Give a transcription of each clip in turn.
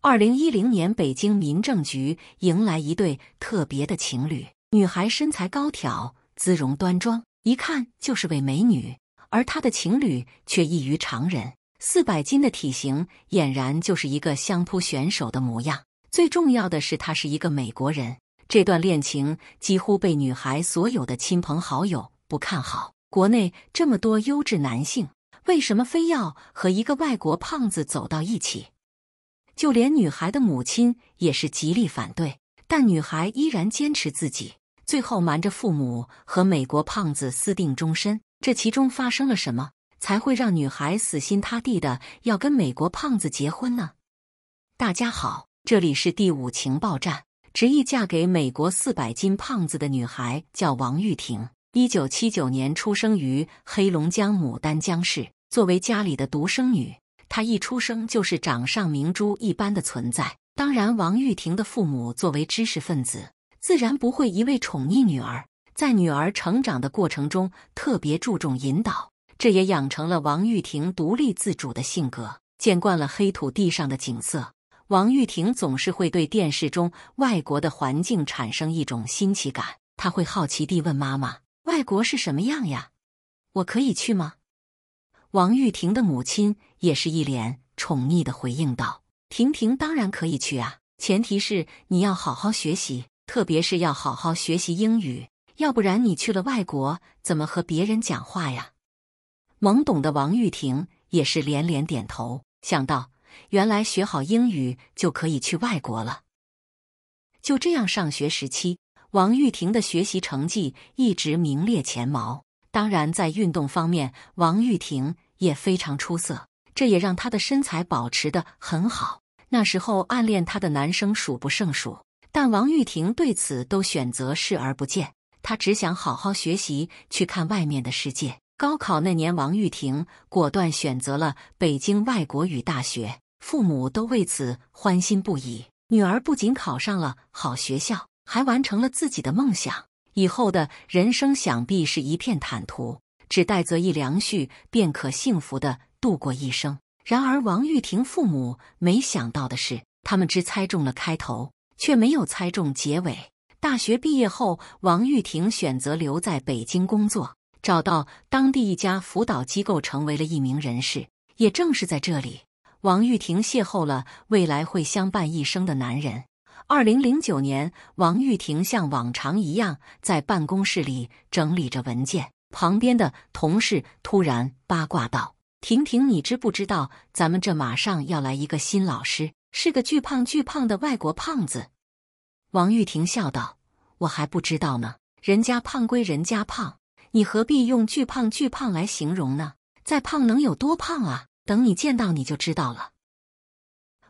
二零一零年，北京民政局迎来一对特别的情侣。女孩身材高挑，姿容端庄，一看就是位美女。而她的情侣却异于常人，四百斤的体型俨然就是一个相扑选手的模样。最重要的是，他是一个美国人。这段恋情几乎被女孩所有的亲朋好友不看好。国内这么多优质男性，为什么非要和一个外国胖子走到一起？就连女孩的母亲也是极力反对，但女孩依然坚持自己，最后瞒着父母和美国胖子私定终身。这其中发生了什么，才会让女孩死心塌地的要跟美国胖子结婚呢？大家好，这里是第五情报站。执意嫁给美国四百斤胖子的女孩叫王玉婷，一九七九年出生于黑龙江牡丹江市，作为家里的独生女。她一出生就是掌上明珠一般的存在。当然，王玉婷的父母作为知识分子，自然不会一味宠溺女儿，在女儿成长的过程中特别注重引导，这也养成了王玉婷独立自主的性格。见惯了黑土地上的景色，王玉婷总是会对电视中外国的环境产生一种新奇感。她会好奇地问妈妈：“外国是什么样呀？我可以去吗？”王玉婷的母亲也是一脸宠溺的回应道：“婷婷当然可以去啊，前提是你要好好学习，特别是要好好学习英语，要不然你去了外国怎么和别人讲话呀？”懵懂的王玉婷也是连连点头，想到原来学好英语就可以去外国了。就这样，上学时期，王玉婷的学习成绩一直名列前茅。当然，在运动方面，王玉婷也非常出色，这也让她的身材保持的很好。那时候，暗恋她的男生数不胜数，但王玉婷对此都选择视而不见。她只想好好学习，去看外面的世界。高考那年，王玉婷果断选择了北京外国语大学，父母都为此欢欣不已。女儿不仅考上了好学校，还完成了自己的梦想。以后的人生想必是一片坦途，只待择一良婿，便可幸福的度过一生。然而，王玉婷父母没想到的是，他们只猜中了开头，却没有猜中结尾。大学毕业后，王玉婷选择留在北京工作，找到当地一家辅导机构，成为了一名人士。也正是在这里，王玉婷邂逅了未来会相伴一生的男人。二零零九年，王玉婷像往常一样在办公室里整理着文件。旁边的同事突然八卦道：“婷婷，你知不知道咱们这马上要来一个新老师，是个巨胖巨胖的外国胖子？”王玉婷笑道：“我还不知道呢，人家胖归人家胖，你何必用巨胖巨胖来形容呢？再胖能有多胖啊？等你见到你就知道了。”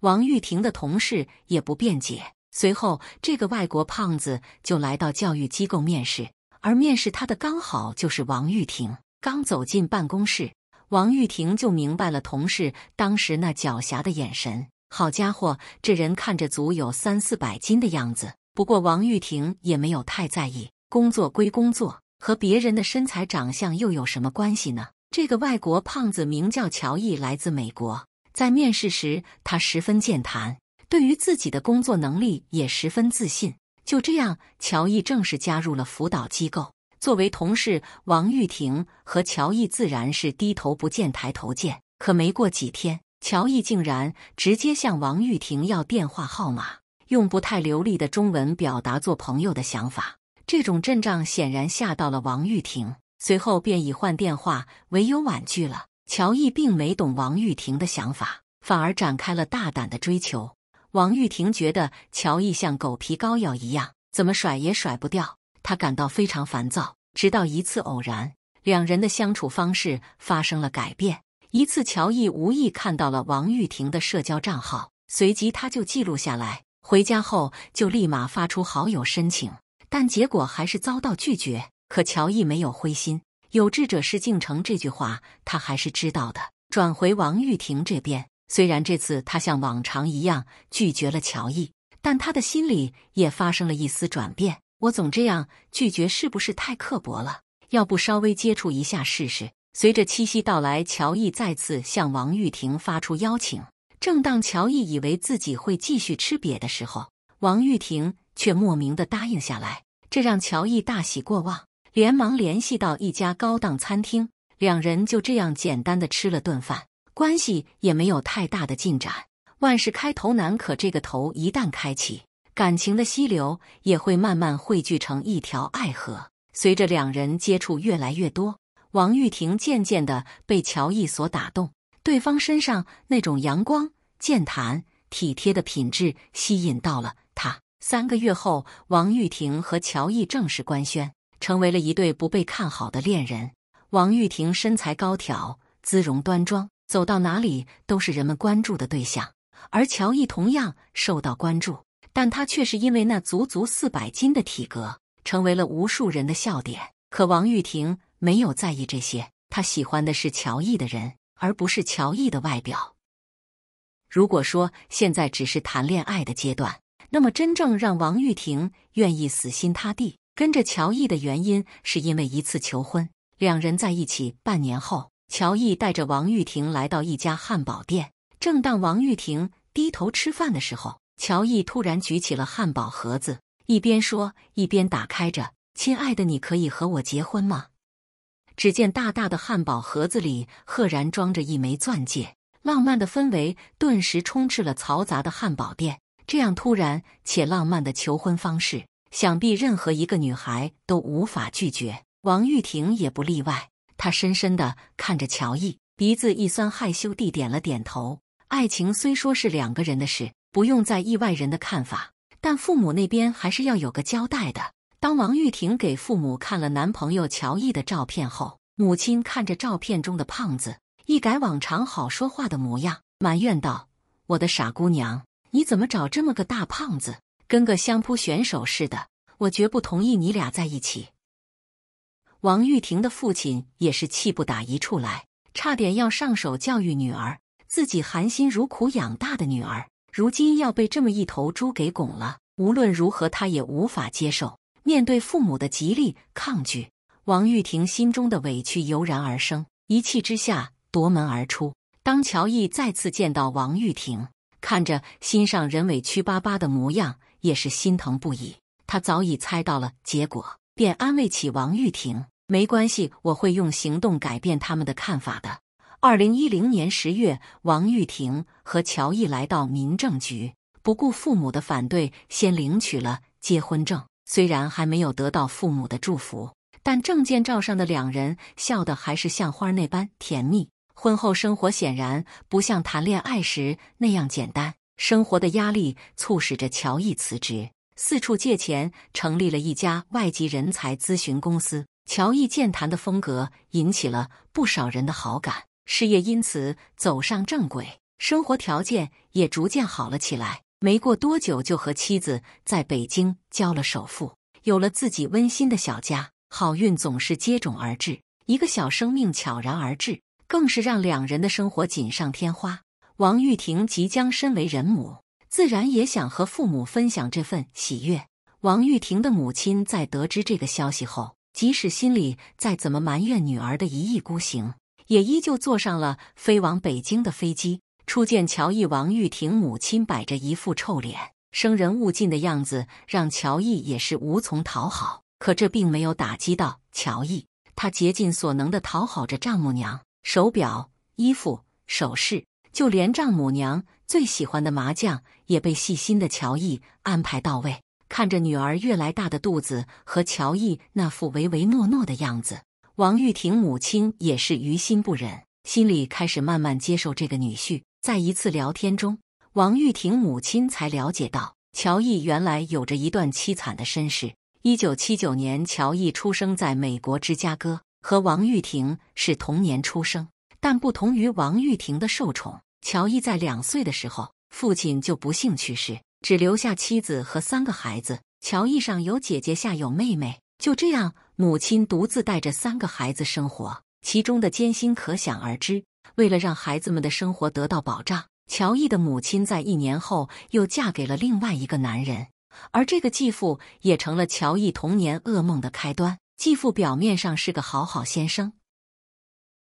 王玉婷的同事也不辩解。随后，这个外国胖子就来到教育机构面试，而面试他的刚好就是王玉婷。刚走进办公室，王玉婷就明白了同事当时那狡黠的眼神。好家伙，这人看着足有三四百斤的样子。不过，王玉婷也没有太在意，工作归工作，和别人的身材长相又有什么关系呢？这个外国胖子名叫乔毅，来自美国。在面试时，他十分健谈。对于自己的工作能力也十分自信，就这样，乔伊正式加入了辅导机构。作为同事，王玉婷和乔伊自然是低头不见抬头见。可没过几天，乔伊竟然直接向王玉婷要电话号码，用不太流利的中文表达做朋友的想法。这种阵仗显然吓到了王玉婷，随后便以换电话为由婉拒了。乔伊并没懂王玉婷的想法，反而展开了大胆的追求。王玉婷觉得乔毅像狗皮膏药一样，怎么甩也甩不掉，她感到非常烦躁。直到一次偶然，两人的相处方式发生了改变。一次，乔毅无意看到了王玉婷的社交账号，随即他就记录下来，回家后就立马发出好友申请，但结果还是遭到拒绝。可乔毅没有灰心，“有志者事竟成”这句话他还是知道的。转回王玉婷这边。虽然这次他像往常一样拒绝了乔毅，但他的心里也发生了一丝转变。我总这样拒绝，是不是太刻薄了？要不稍微接触一下试试？随着七夕到来，乔毅再次向王玉婷发出邀请。正当乔毅以为自己会继续吃瘪的时候，王玉婷却莫名的答应下来，这让乔毅大喜过望，连忙联系到一家高档餐厅，两人就这样简单的吃了顿饭。关系也没有太大的进展。万事开头难，可这个头一旦开启，感情的溪流也会慢慢汇聚成一条爱河。随着两人接触越来越多，王玉婷渐渐地被乔亿所打动，对方身上那种阳光、健谈、体贴的品质吸引到了他。三个月后，王玉婷和乔亿正式官宣，成为了一对不被看好的恋人。王玉婷身材高挑，姿容端庄。走到哪里都是人们关注的对象，而乔伊同样受到关注，但他却是因为那足足四百斤的体格成为了无数人的笑点。可王玉婷没有在意这些，她喜欢的是乔伊的人，而不是乔伊的外表。如果说现在只是谈恋爱的阶段，那么真正让王玉婷愿意死心塌地跟着乔伊的原因，是因为一次求婚。两人在一起半年后。乔毅带着王玉婷来到一家汉堡店。正当王玉婷低头吃饭的时候，乔毅突然举起了汉堡盒子，一边说一边打开着：“亲爱的，你可以和我结婚吗？”只见大大的汉堡盒子里赫然装着一枚钻戒，浪漫的氛围顿时充斥了嘈杂的汉堡店。这样突然且浪漫的求婚方式，想必任何一个女孩都无法拒绝，王玉婷也不例外。他深深的看着乔毅，鼻子一酸，害羞地点了点头。爱情虽说是两个人的事，不用在意外人的看法，但父母那边还是要有个交代的。当王玉婷给父母看了男朋友乔毅的照片后，母亲看着照片中的胖子，一改往常好说话的模样，埋怨道：“我的傻姑娘，你怎么找这么个大胖子？跟个相扑选手似的！我绝不同意你俩在一起。”王玉婷的父亲也是气不打一处来，差点要上手教育女儿。自己含辛茹苦养大的女儿，如今要被这么一头猪给拱了，无论如何他也无法接受。面对父母的极力抗拒，王玉婷心中的委屈油然而生，一气之下夺门而出。当乔毅再次见到王玉婷，看着心上人委屈巴巴的模样，也是心疼不已。他早已猜到了结果，便安慰起王玉婷。没关系，我会用行动改变他们的看法的。二零一零年十月，王玉婷和乔毅来到民政局，不顾父母的反对，先领取了结婚证。虽然还没有得到父母的祝福，但证件照上的两人笑的还是像花那般甜蜜。婚后生活显然不像谈恋爱时那样简单，生活的压力促使着乔毅辞职，四处借钱，成立了一家外籍人才咨询公司。乔毅健谈的风格引起了不少人的好感，事业因此走上正轨，生活条件也逐渐好了起来。没过多久，就和妻子在北京交了首付，有了自己温馨的小家。好运总是接踵而至，一个小生命悄然而至，更是让两人的生活锦上添花。王玉婷即将身为人母，自然也想和父母分享这份喜悦。王玉婷的母亲在得知这个消息后。即使心里再怎么埋怨女儿的一意孤行，也依旧坐上了飞往北京的飞机。初见乔毅，王玉婷母亲摆着一副臭脸，生人勿近的样子，让乔毅也是无从讨好。可这并没有打击到乔毅，他竭尽所能的讨好着丈母娘，手表、衣服、首饰，就连丈母娘最喜欢的麻将也被细心的乔毅安排到位。看着女儿越来大的肚子和乔毅那副唯唯诺诺的样子，王玉婷母亲也是于心不忍，心里开始慢慢接受这个女婿。在一次聊天中，王玉婷母亲才了解到，乔毅原来有着一段凄惨的身世。一九七九年，乔毅出生在美国芝加哥，和王玉婷是同年出生，但不同于王玉婷的受宠，乔毅在两岁的时候，父亲就不幸去世。只留下妻子和三个孩子。乔伊上有姐姐，下有妹妹。就这样，母亲独自带着三个孩子生活，其中的艰辛可想而知。为了让孩子们的生活得到保障，乔伊的母亲在一年后又嫁给了另外一个男人，而这个继父也成了乔伊童年噩梦的开端。继父表面上是个好好先生，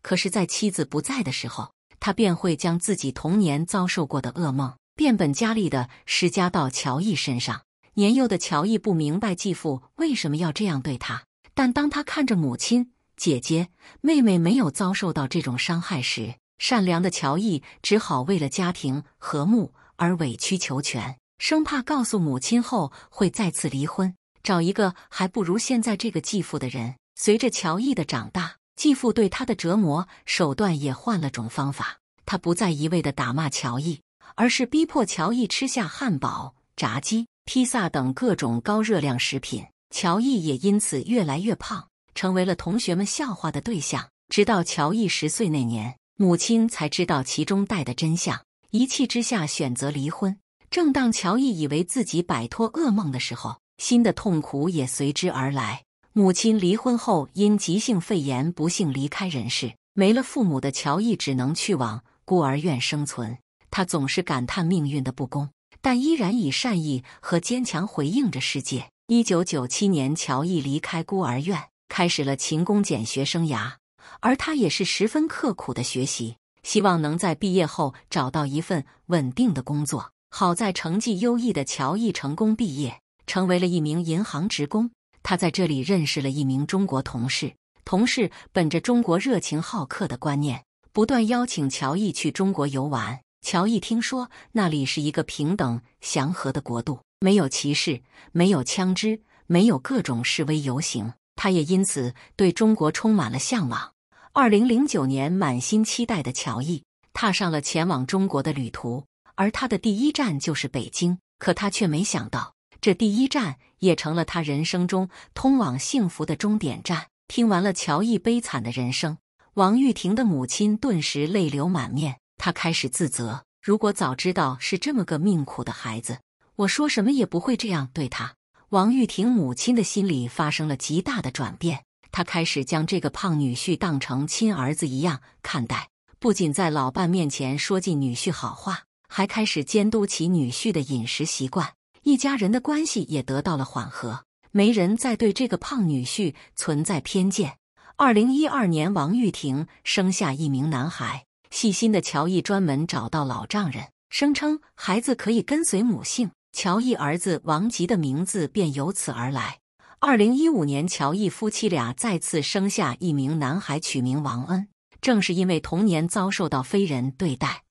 可是，在妻子不在的时候，他便会将自己童年遭受过的噩梦。变本加厉的施加到乔伊身上。年幼的乔伊不明白继父为什么要这样对他，但当他看着母亲、姐姐、妹妹没有遭受到这种伤害时，善良的乔伊只好为了家庭和睦而委曲求全，生怕告诉母亲后会再次离婚，找一个还不如现在这个继父的人。随着乔伊的长大，继父对他的折磨手段也换了种方法，他不再一味的打骂乔伊。而是逼迫乔伊吃下汉堡、炸鸡、披萨等各种高热量食品，乔伊也因此越来越胖，成为了同学们笑话的对象。直到乔伊十岁那年，母亲才知道其中带的真相，一气之下选择离婚。正当乔伊以为自己摆脱噩梦的时候，新的痛苦也随之而来。母亲离婚后因急性肺炎不幸离开人世，没了父母的乔伊只能去往孤儿院生存。他总是感叹命运的不公，但依然以善意和坚强回应着世界。一九九七年，乔伊离开孤儿院，开始了勤工俭学生涯，而他也是十分刻苦的学习，希望能在毕业后找到一份稳定的工作。好在成绩优异的乔伊成功毕业，成为了一名银行职工。他在这里认识了一名中国同事，同事本着中国热情好客的观念，不断邀请乔伊去中国游玩。乔伊听说那里是一个平等、祥和的国度，没有歧视，没有枪支，没有各种示威游行，他也因此对中国充满了向往。二零零九年，满心期待的乔伊踏上了前往中国的旅途，而他的第一站就是北京。可他却没想到，这第一站也成了他人生中通往幸福的终点站。听完了乔伊悲惨的人生，王玉婷的母亲顿时泪流满面。他开始自责，如果早知道是这么个命苦的孩子，我说什么也不会这样对他。王玉婷母亲的心里发生了极大的转变，她开始将这个胖女婿当成亲儿子一样看待，不仅在老伴面前说尽女婿好话，还开始监督起女婿的饮食习惯。一家人的关系也得到了缓和，没人再对这个胖女婿存在偏见。二零一二年，王玉婷生下一名男孩。细心的乔毅专门找到老丈人，声称孩子可以跟随母姓，乔毅儿子王吉的名字便由此而来。二零一五年，乔毅夫妻俩再次生下一名男孩，取名王恩。正是因为童年遭受到非人对待，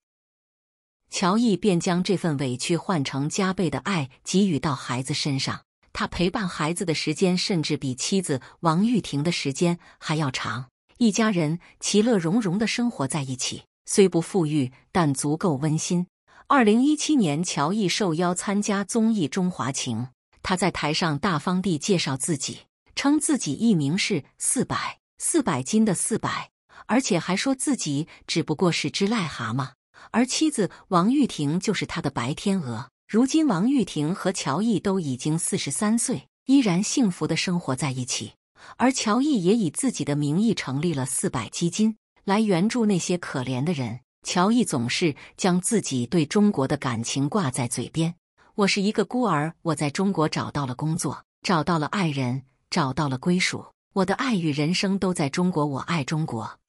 乔毅便将这份委屈换成加倍的爱给予到孩子身上。他陪伴孩子的时间甚至比妻子王玉婷的时间还要长，一家人其乐融融的生活在一起。虽不富裕，但足够温馨。二零一七年，乔伊受邀参加综艺《中华情》，他在台上大方地介绍自己，称自己艺名是“四百四百斤”的“四百”，而且还说自己只不过是只癞蛤蟆。而妻子王玉婷就是他的白天鹅。如今，王玉婷和乔伊都已经四十三岁，依然幸福的生活在一起。而乔伊也以自己的名义成立了“四百基金”。来援助那些可怜的人。乔伊总是将自己对中国的感情挂在嘴边。我是一个孤儿，我在中国找到了工作，找到了爱人，找到了归属。我的爱与人生都在中国，我爱中国。